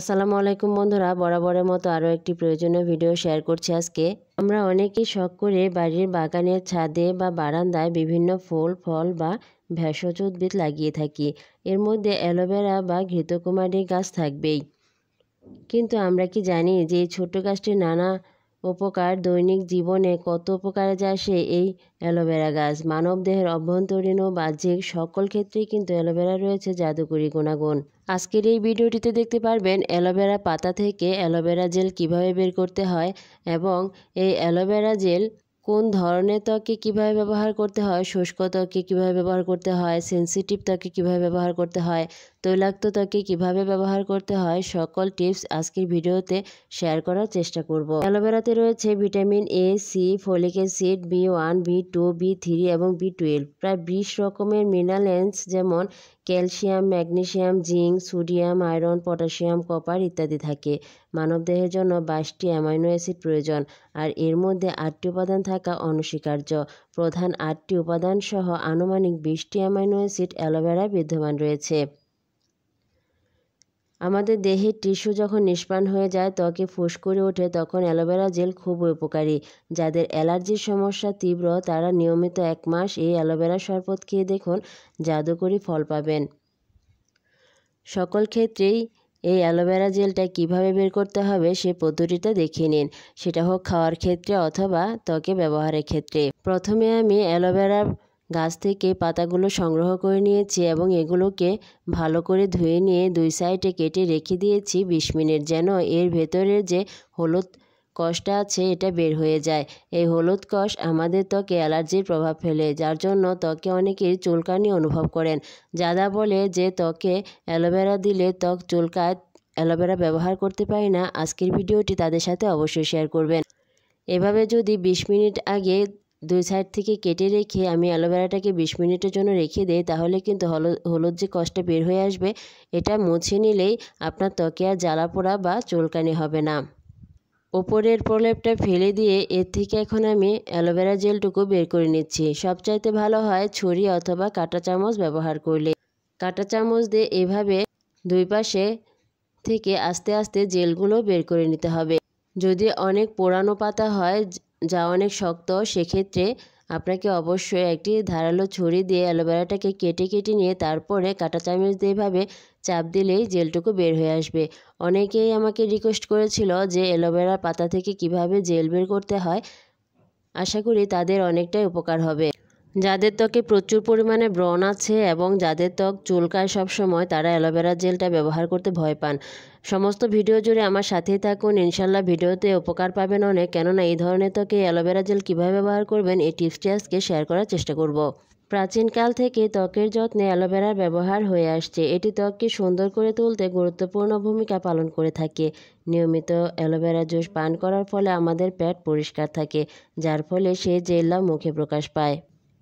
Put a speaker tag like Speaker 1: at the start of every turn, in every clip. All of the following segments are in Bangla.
Speaker 1: আসসালামু আলাইকুম বন্ধুরা বরাবরের মতো আরও একটি প্রয়োজনীয় ভিডিও শেয়ার করছি আজকে আমরা অনেকেই শখ করে বাড়ির বাগানের ছাদে বা বারান্দায় বিভিন্ন ফুল ফল বা ভেষজ উদ্ভিদ লাগিয়ে থাকি এর মধ্যে অ্যালোভেরা বা ঘৃতকুমারীর গাছ থাকবেই কিন্তু আমরা কি জানি যে এই ছোট্ট গাছটি নানা উপকার দৈনিক জীবনে কত উপকারে আসে এই অ্যালোভেরা গাছ মানবদেহের অভ্যন্তরীণ ও বাহ্যিক সকল ক্ষেত্রেই কিন্তু অ্যালোভেরা রয়েছে জাদুকরী গুণাগুণ আজকের এই ভিডিওটিতে দেখতে পারবেন অ্যালোভেরা পাতা থেকে অ্যালোভেরা জেল কিভাবে বের করতে হয় এবং এই অ্যালোভেরা জেল কোন ধরনের ত্বকে কীভাবে ব্যবহার করতে হয় শুষ্ক ত্বকে কীভাবে ব্যবহার করতে হয় সেন্সিটিভ ত্বকে কীভাবে ব্যবহার করতে হয় তৈলাক্ত ত্বকে কিভাবে ব্যবহার করতে হয় সকল টিপস আজকের ভিডিওতে শেয়ার করার চেষ্টা করব অ্যালোভেরাতে রয়েছে vitamin A C folic acid B one B two B three এবং বি টুয়েলভ প্রায় বিশ রকমের মিনারেলস যেমন calcium magnesium zinc sodium iron potassium copper ইত্যাদি থাকে মানবদেহের জন্য বাইশটি অ্যামাইনো অ্যাসিড প্রয়োজন আর এর মধ্যে আটটি উপাদান থাকা অনস্বীকার্য প্রধান আটটি উপাদান সহ আনুমানিক বিশটি অ্যামাইনো অ্যাসিড অ্যালোভেরায় বিদ্যমান রয়েছে আমাদের দেহের টিস্যু যখন নিষ্প্রাণ হয়ে যায় ত্বকে করে ওঠে তখন অ্যালোভেরা জেল খুব উপকারী যাদের অ্যালার্জির সমস্যা তীব্র তারা নিয়মিত এক মাস এই অ্যালোভেরা শরবত খেয়ে দেখুন জাদুকরি ফল পাবেন সকল ক্ষেত্রেই এই অ্যালোভেরা জেলটা কিভাবে বের করতে হবে সে পদ্ধতিটা দেখে নিন সেটা হোক খাওয়ার ক্ষেত্রে অথবা ত্বকে ব্যবহারের ক্ষেত্রে প্রথমে আমি অ্যালোভেরা গাছ থেকে পাতাগুলো সংগ্রহ করে নিয়েছি এবং এগুলোকে ভালো করে ধুয়ে নিয়ে দুই সাইডে কেটে রেখে দিয়েছি বিশ মিনিট যেন এর ভেতরের যে হলুদ কষটা আছে এটা বের হয়ে যায় এই হলুদ কষ আমাদের ত্বকে অ্যালার্জির প্রভাব ফেলে যার জন্য ত্বকে অনেকেই চুলকানি অনুভব করেন যাদা বলে যে ত্বকে অ্যালোভেরা দিলে ত্বক চুলকায় অ্যালোভেরা ব্যবহার করতে পারি না আজকের ভিডিওটি তাদের সাথে অবশ্যই শেয়ার করবেন এভাবে যদি বিশ মিনিট আগে দুই সাইড থেকে কেটে রেখে আমি অ্যালোভেরাটাকে বিশ মিনিটের জন্য রেখে দিই তাহলে কিন্তু হলুদ যে কষ্টে বের হয়ে আসবে এটা মুছে নিলেই আপনার ত্বকে আর জ্বালা পোড়া বা চুলকানি হবে না ওপরের প্রলেপটা ফেলে দিয়ে এর থেকে এখন আমি অ্যালোভেরা জেলটুকু বের করে নিচ্ছি সবচাইতে ভালো হয় ছুরি অথবা কাঁটা চামচ ব্যবহার করলে কাঁটা চামচ দিয়ে এভাবে দুই পাশে থেকে আস্তে আস্তে জেলগুলো বের করে নিতে হবে যদি অনেক পোড়ানো পাতা হয় যা অনেক শক্ত সেক্ষেত্রে আপনাকে অবশ্যই একটি ধারালো ছুরি দিয়ে অ্যালোভেরাটাকে কেটে কেটে নিয়ে তারপরে কাঁটা চামচ দিয়ে এভাবে চাপ দিলেই জেলটুকু বের হয়ে আসবে অনেকেই আমাকে রিকোয়েস্ট করেছিল যে অ্যালোভেরার পাতা থেকে কিভাবে জেল বের করতে হয় আশা করি তাদের অনেকটাই উপকার হবে যাদের ত্বকে প্রচুর পরিমাণে ব্রণ আছে এবং যাদের ত্বক চুলকায় সবসময় তারা অ্যালোভেরা জেলটা ব্যবহার করতে ভয় পান সমস্ত ভিডিও জুড়ে আমার সাথেই থাকুন ইনশাল্লাহ ভিডিওতে উপকার পাবেন অনেক কেননা এই ধরনের ত্বকে অ্যালোভেরা জেল কীভাবে ব্যবহার করবেন এই টিপসটি আজকে শেয়ার করার চেষ্টা করব। প্রাচীনকাল থেকে ত্বকের যত্নে অ্যালোভেরার ব্যবহার হয়ে আসছে এটি ত্বককে সুন্দর করে তুলতে গুরুত্বপূর্ণ ভূমিকা পালন করে থাকে নিয়মিত অ্যালোভেরা জুস পান করার ফলে আমাদের পেট পরিষ্কার থাকে যার ফলে সেই জেল্লা মুখে প্রকাশ পায়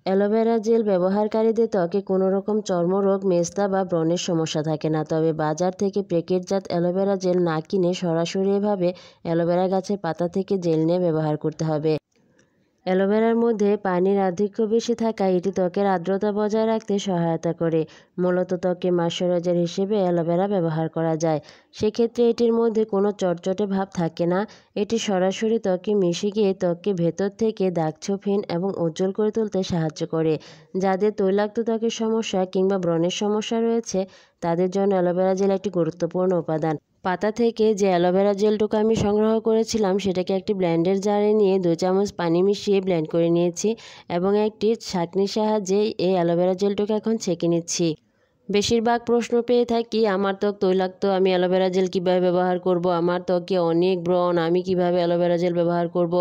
Speaker 1: অ্যালোভেরা জেল ব্যবহারকারীদের ত্বকে কোনো রকম চর্মরোগ মেস্তা বা ব্রণের সমস্যা থাকে না তবে বাজার থেকে প্যাকেটজাত অ্যালোভেরা জেল না কিনে সরাসরি এভাবে অ্যালোভেরা গাছের পাতা থেকে জেল নিয়ে ব্যবহার করতে হবে অ্যালোভেরার মধ্যে পানির আধিক্য বেশি থাকায় এটি ত্বকের আর্দ্রতা বজায় রাখতে সহায়তা করে মূলত ত্বকে ময়শ্চারাইজার হিসেবে অ্যালোভেরা ব্যবহার করা যায় সেক্ষেত্রে এটির মধ্যে কোনো চটচটে ভাব থাকে না এটি সরাসরি ত্বকে মিশে গিয়ে ত্বককে ভেতর থেকে দাগছোফিন এবং উজ্জ্বল করে তুলতে সাহায্য করে যাদের তৈলাক্ত ত্বকের সমস্যা কিংবা ব্রণের সমস্যা রয়েছে তাদের জন্য অ্যালোভেরা জেল একটি গুরুত্বপূর্ণ উপাদান পাতা থেকে যে অ্যালোভেরা জেলটুকু আমি সংগ্রহ করেছিলাম সেটাকে একটি ব্ল্যান্ডের জারে নিয়ে দু চামচ পানি মিশিয়ে ব্ল্যান্ড করে নিয়েছি এবং একটি ছাঁকনির সাহায্যে এই অ্যালোভেরা জেলটুকু এখন ছেঁকে নিচ্ছি বেশিরভাগ প্রশ্ন পেয়ে থাকি আমার ত্বক তৈলাক্ত আমি অ্যালোভেরা জেল কীভাবে ব্যবহার করব আমার ত্বকে অনেক ব্রণ আমি কিভাবে অ্যালোভেরা জেল ব্যবহার করব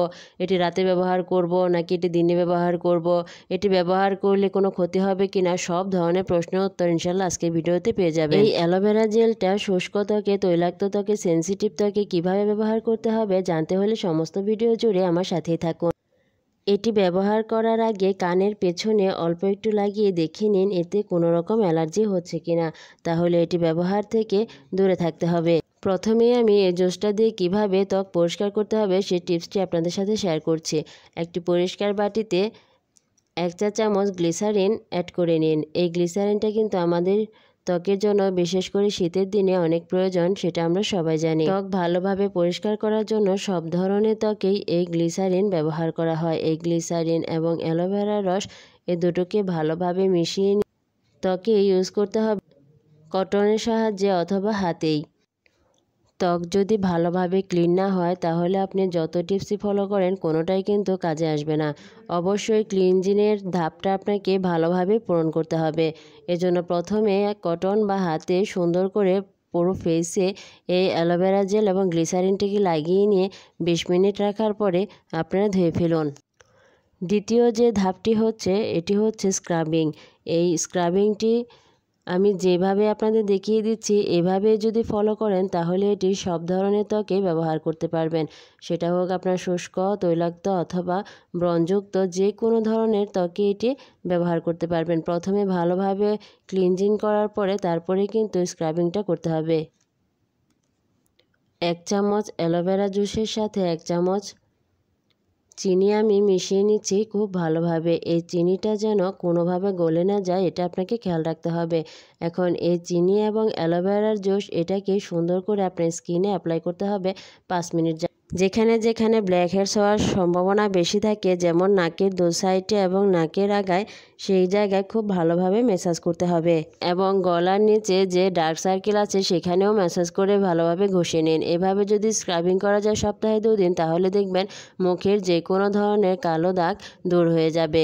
Speaker 1: এটি রাতে ব্যবহার করব নাকি এটি দিনে ব্যবহার করব এটি ব্যবহার করলে কোনো ক্ষতি হবে কি না সব ধরনের প্রশ্ন উত্তর ইনশাল্লাহ আজকে ভিডিওতে পেয়ে যাবে এই অ্যালোভেরা জেলটা শুষ্ক ত্বকে তৈলাক্ত ত্বকে সেন্সিটিভ ত্বকে কীভাবে ব্যবহার করতে হবে জানতে হলে সমস্ত ভিডিও জুড়ে আমার সাথেই থাকুন এটি ব্যবহার করার আগে কানের পেছনে অল্প একটু লাগিয়ে দেখে নিন এতে কোনো রকম অ্যালার্জি হচ্ছে কিনা তাহলে এটি ব্যবহার থেকে দূরে থাকতে হবে প্রথমে আমি এই জোসটা দিয়ে কিভাবে ত্বক পরিষ্কার করতে হবে সেই টিপসটি আপনাদের সাথে শেয়ার করছি একটি পরিষ্কার বাটিতে এক চা চামচ গ্লিসারিন অ্যাড করে নিন এই গ্লিসারিনটা কিন্তু আমাদের ত্বকের জন্য বিশেষ করে শীতের দিনে অনেক প্রয়োজন সেটা আমরা সবাই জানি ত্বক ভালোভাবে পরিষ্কার করার জন্য সব ধরনের ত্বকেই এই গ্লিসারিন ব্যবহার করা হয় এই গ্লিসারিন এবং অ্যালোভেরার রস এ দুটোকে ভালোভাবে মিশিয়ে নিয়ে ত্বকে ইউজ করতে হবে কটনের সাহায্যে অথবা হাতেই ত্বক যদি ভালোভাবে ক্লিন না হয় তাহলে আপনি যত টিপসই ফলো করেন কোনোটাই কিন্তু কাজে আসবে না অবশ্যই ক্লিনজিংয়ের ধাপটা আপনাকে ভালোভাবে পূরণ করতে হবে এজন্য প্রথমে কটন বা হাতে সুন্দর করে পুরো ফেসে এই অ্যালোভেরা জেল এবং গ্লিসারিনটিকে লাগিয়ে নিয়ে বিশ মিনিট রাখার পরে আপনারা ধুয়ে ফেলুন দ্বিতীয় যে ধাপটি হচ্ছে এটি হচ্ছে স্ক্রাবিং এই স্ক্রাবিংটি আমি যেভাবে আপনাদের দেখিয়ে দিচ্ছি এভাবে যদি ফলো করেন তাহলে এটি সব ধরনের ত্বকে ব্যবহার করতে পারবেন সেটা হোক আপনার শুষ্ক তৈলাক্ত অথবা ব্রণযুক্ত যে কোনো ধরনের ত্বকে এটি ব্যবহার করতে পারবেন প্রথমে ভালোভাবে ক্লিনজিং করার পরে তারপরে কিন্তু স্ক্রাবিংটা করতে হবে এক চামচ অ্যালোভেরা জুসের সাথে এক চামচ চিনি আমি মিশিয়ে নিচ্ছি খুব ভালোভাবে এই চিনিটা যেন কোনোভাবে গলে না যায় এটা আপনাকে খেয়াল রাখতে হবে এখন এই চিনি এবং অ্যালোভেরার জুস এটাকে সুন্দর করে আপনার স্কিনে অ্যাপ্লাই করতে হবে পাঁচ মিনিট যেখানে যেখানে ব্ল্যাক হেডস হওয়ার সম্ভাবনা বেশি থাকে যেমন নাকের দু সাইডে এবং নাকের আগায় সেই জায়গায় খুব ভালোভাবে ম্যাসাজ করতে হবে এবং গলার নিচে যে ডার্ক সার্কেল আছে সেখানেও ম্যাসাজ করে ভালোভাবে ঘষে নিন এভাবে যদি স্ক্রাবিং করা যায় সপ্তাহে দুদিন তাহলে দেখবেন মুখের যে কোনো ধরনের কালো দাগ দূর হয়ে যাবে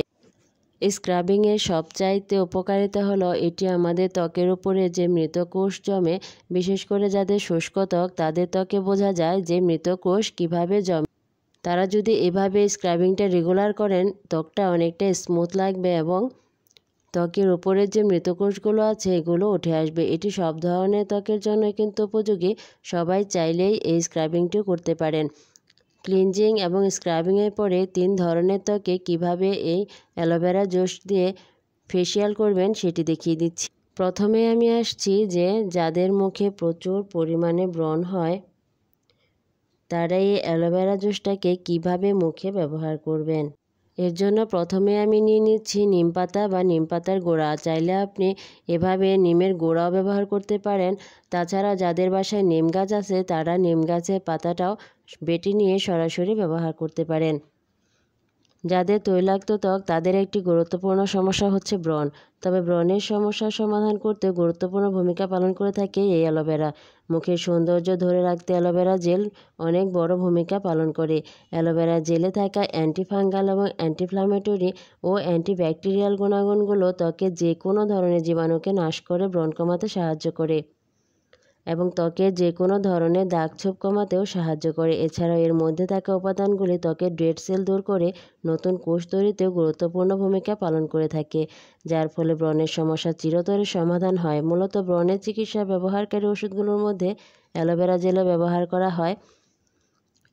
Speaker 1: স্ক্রাবিংয়ের সবচাইতে উপকারিতা হলো এটি আমাদের ত্বকের উপরে যে মৃতকোষ জমে বিশেষ করে যাদের শুষ্ক ত্বক তাদের ত্বকে বোঝা যায় যে মৃতকোষ কিভাবে জমে তারা যদি এভাবে স্ক্রাবিংটা রেগুলার করেন ত্বকটা অনেকটা স্মুথ লাগবে এবং ত্বকের ওপরের যে মৃতকোষগুলো আছে এগুলো উঠে আসবে এটি সব ধরনের ত্বকের জন্য কিন্তু উপযোগী সবাই চাইলেই এই স্ক্রাবিংটি করতে পারেন ক্লিনজিং এবং স্ক্রাবিংয়ের পরে তিন ধরনের ত্বকে কিভাবে এই অ্যালোভেরা জুস দিয়ে ফেসিয়াল করবেন সেটি দেখিয়ে দিচ্ছি প্রথমে আমি আসছি যে যাদের মুখে প্রচুর পরিমাণে ব্রণ হয় তারা এই অ্যালোভেরা জুসটাকে কিভাবে মুখে ব্যবহার করবেন এর জন্য প্রথমে আমি নিয়ে নিচ্ছি নিম পাতা বা নিম পাতার গোড়া চাইলে আপনি এভাবে নিমের গোড়াও ব্যবহার করতে পারেন তাছাড়া যাদের বাসায় নিম গাছ আছে তারা নিম গাছের পাতাটাও বেটে নিয়ে সরাসরি ব্যবহার করতে পারেন যাদের তৈলাক্ত ত্বক তাদের একটি গুরুত্বপূর্ণ সমস্যা হচ্ছে ব্রণ তবে ব্রণের সমস্যার সমাধান করতে গুরুত্বপূর্ণ ভূমিকা পালন করে থাকে এই অ্যালোভেরা মুখের সৌন্দর্য ধরে রাখতে অ্যালোভেরা জেল অনেক বড় ভূমিকা পালন করে অ্যালোভেরা জেলে থাকা অ্যান্টিফাঙ্গাল এবং অ্যান্টিফ্লামেটরি ও অ্যান্টিব্যাকটেরিয়াল গুণাগুণগুলো ত্বকে যে কোনো ধরনের জীবাণুকে নাশ করে ব্রণ কমাতে সাহায্য করে এবং ত্বকের যে কোনো ধরনের দাগছোপ কমাতেও সাহায্য করে এছাড়াও এর মধ্যে থাকা উপাদানগুলি ত্বকের ডেড সেল দূর করে নতুন কোষ তৈরিতেও গুরুত্বপূর্ণ ভূমিকা পালন করে থাকে যার ফলে ব্রণের সমস্যা চিরতরে সমাধান হয় মূলত ব্রণের চিকিৎসা ব্যবহারকারী ওষুধগুলোর মধ্যে অ্যালোভেরা জেলও ব্যবহার করা হয়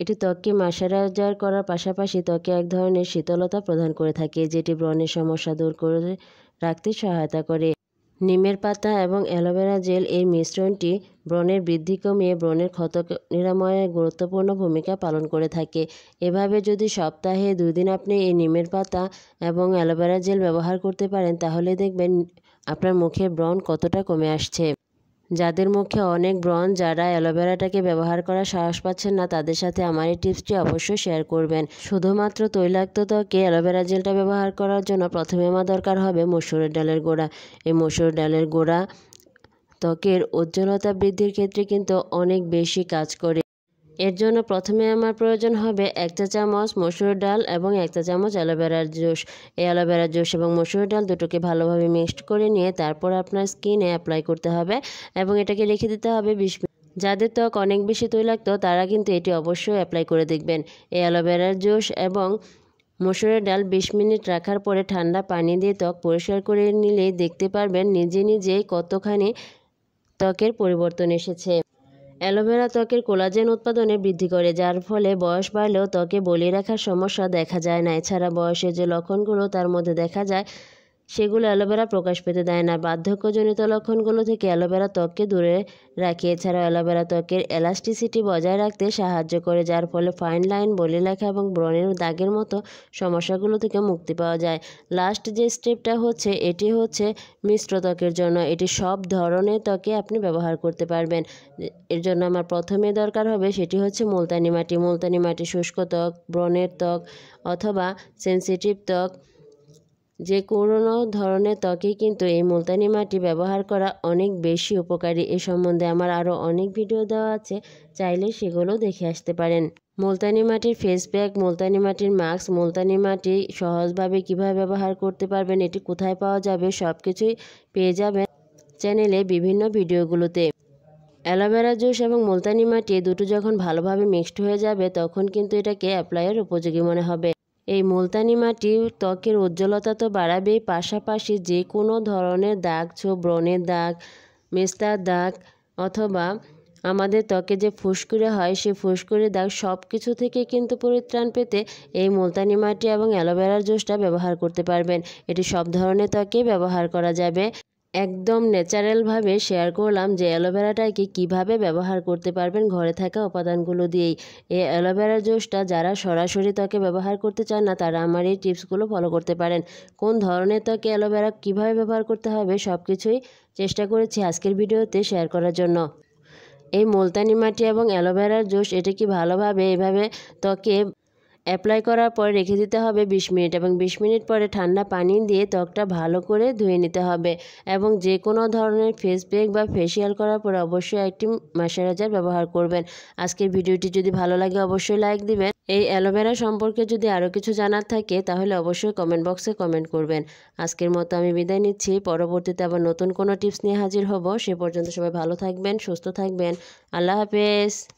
Speaker 1: এটি ত্বককে ময়শ্চারাইজার করার পাশাপাশি ত্বকে এক ধরনের শীতলতা প্রদান করে থাকে যেটি ব্রণের সমস্যা দূর করে রাখতে সহায়তা করে নিমের পাতা এবং অ্যালোভেরা জেল এই মিশ্রণটি ব্রণের বৃদ্ধি কমিয়ে ব্রণের ক্ষত নিরাময়ে গুরুত্বপূর্ণ ভূমিকা পালন করে থাকে এভাবে যদি সপ্তাহে দুদিন আপনি এই নিমের পাতা এবং অ্যালোভেরা জেল ব্যবহার করতে পারেন তাহলে দেখবেন আপনার মুখে ব্রণ কতটা কমে আসছে যাদের মুখে অনেক ব্রণ যারা অ্যালোভেরাটাকে ব্যবহার করার সাহস পাচ্ছেন না তাদের সাথে আমার এই টিপসটি অবশ্যই শেয়ার করবেন শুধুমাত্র তৈলাক্ত ত্বকে অ্যালোভেরা জেলটা ব্যবহার করার জন্য প্রথমে আমার দরকার হবে মসুরের ডালের গোড়া এই মসুর ডালের গোড়া ত্বকের উজ্জ্বলতা বৃদ্ধির ক্ষেত্রে কিন্তু অনেক বেশি কাজ করে এর জন্য প্রথমে আমার প্রয়োজন হবে এক চা চামচ মসুর ডাল এবং এক চা চামচ অ্যালোভেরার জুস এই অ্যালোভেরার জুস এবং মসুর ডাল দুটোকে ভালোভাবে মিক্সড করে নিয়ে তারপর আপনার স্কিনে অ্যাপ্লাই করতে হবে এবং এটাকে রেখে দিতে হবে বিশ যাদের ত্বক অনেক বেশি তৈলাক্ত তারা কিন্তু এটি অবশ্যই অ্যাপ্লাই করে দেখবেন এই অ্যালোভেরার জুস এবং মসুরের ডাল বিশ মিনিট রাখার পরে ঠান্ডা পানি দিয়ে ত্বক পরিষ্কার করে নিলে দেখতে পারবেন নিজে নিজেই কতখানি ত্বকের পরিবর্তন এসেছে অ্যালোভেরা ত্বকের কোলাজেন উৎপাদনে বৃদ্ধি করে যার ফলে বয়স বাড়লেও ত্বকে বলিয়ে রাখার সমস্যা দেখা যায় না এছাড়া বয়সের যে লক্ষণগুলো তার মধ্যে দেখা যায় সেগুলো অ্যালোভেরা প্রকাশ পেতে দেয় না বার্ধক্যজনিত লক্ষণগুলো থেকে অ্যালোভেরা ত্বককে দূরে রাখে এছাড়াও অ্যালোভেরা ত্বকের এলাস্টিসিটি বজায় রাখতে সাহায্য করে যার ফলে ফাইন লাইন বলি লেখা এবং ব্রণের দাগের মতো সমস্যাগুলো থেকে মুক্তি পাওয়া যায় লাস্ট যে স্টেপটা হচ্ছে এটি হচ্ছে মিশ্র ত্বকের জন্য এটি সব ধরনের ত্বকে আপনি ব্যবহার করতে পারবেন এর জন্য আমার প্রথমে দরকার হবে সেটি হচ্ছে মুলতানি মাটি মুলতানি মাটি শুষ্ক ত্বক ব্রণের ত্বক অথবা সেন্সিটিভ ত্বক যে কোনো ধরনের ত্বকে কিন্তু এই মুলতানি মাটি ব্যবহার করা অনেক বেশি উপকারী এ সম্বন্ধে আমার আরও অনেক ভিডিও দেওয়া আছে চাইলে সেগুলো দেখে আসতে পারেন মুলতানি মাটির ফেস প্যাক মুলতানি মাটির মাস্ক মুলতানি মাটি সহজভাবে কিভাবে ব্যবহার করতে পারবেন এটি কোথায় পাওয়া যাবে সব কিছুই পেয়ে যাবেন চ্যানেলে বিভিন্ন ভিডিওগুলোতে অ্যালোভেরা জুস এবং মুলতানি মাটি দুটো যখন ভালোভাবে মিক্সড হয়ে যাবে তখন কিন্তু এটাকে অ্যাপ্লাইয়ের উপযোগী মনে হবে এই মুলতানি মাটি ত্বকের উজ্জ্বলতা তো বাড়াবেই পাশাপাশি যে কোনো ধরনের দাগ ছোপ ব্রণের দাগ মেস্তার দাগ অথবা আমাদের ত্বকে যে ফুসকুড়ে হয় সেই ফুসকুড়ে দাগ সব কিছু থেকে কিন্তু পরিত্রাণ পেতে এই মুলতানি মাটি এবং অ্যালোভেরার জুসটা ব্যবহার করতে পারবেন এটি সব ধরনের ত্বকে ব্যবহার করা যাবে একদম ন্যাচারালভাবে শেয়ার করলাম যে অ্যালোভেরাটাকে কিভাবে ব্যবহার করতে পারবেন ঘরে থাকা উপাদানগুলো দিয়েই এই অ্যালোভেরা জুসটা যারা সরাসরি ত্বকে ব্যবহার করতে চান না তারা আমার এই টিপসগুলো ফলো করতে পারেন কোন ধরনের ত্বকে অ্যালোভেরা কিভাবে ব্যবহার করতে হবে সব কিছুই চেষ্টা করেছি আজকের ভিডিওতে শেয়ার করার জন্য এই মুলতানি মাটি এবং অ্যালোভেরার জুস এটা কি ভালোভাবে এভাবে ত্বকে অ্যাপ্লাই করার পর রেখে দিতে হবে বিশ মিনিট এবং বিশ মিনিট পরে ঠান্ডা পানি দিয়ে ত্বকটা ভালো করে ধুয়ে নিতে হবে এবং যে কোনো ধরনের ফেস প্যাক বা ফেসিয়াল করার পরে অবশ্যই একটি ময়েশ্চারাইজার ব্যবহার করবেন আজকের ভিডিওটি যদি ভালো লাগে অবশ্যই লাইক দিবেন এই অ্যালোভেরা সম্পর্কে যদি আরও কিছু জানার থাকে তাহলে অবশ্যই কমেন্ট বক্সে কমেন্ট করবেন আজকের মতো আমি বিদায় নিচ্ছি পরবর্তীতে আবার নতুন কোনো টিপস নিয়ে হাজির হব সে পর্যন্ত সবাই ভালো থাকবেন সুস্থ থাকবেন আল্লাহ হাফেজ